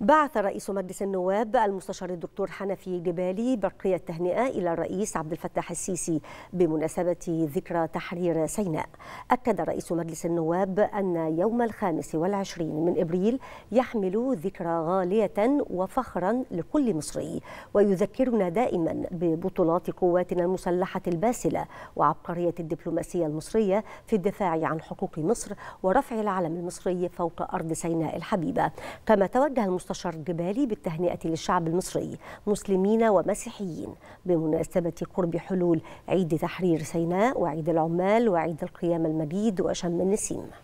بعث رئيس مجلس النواب المستشار الدكتور حنفي جبالي برقية تهنئة إلى الرئيس عبد الفتاح السيسي بمناسبة ذكرى تحرير سيناء أكد رئيس مجلس النواب أن يوم الخامس والعشرين من إبريل يحمل ذكرى غالية وفخرا لكل مصري ويذكرنا دائما ببطولات قواتنا المسلحة الباسلة وعبقرية الدبلوماسية المصرية في الدفاع عن حقوق مصر ورفع العلم المصري فوق أرض سيناء الحبيبة كما توجه المس المستشار الجبالي بالتهنئة للشعب المصري مسلمين ومسيحيين بمناسبة قرب حلول عيد تحرير سيناء وعيد العمال وعيد القيام المجيد وشم النسيم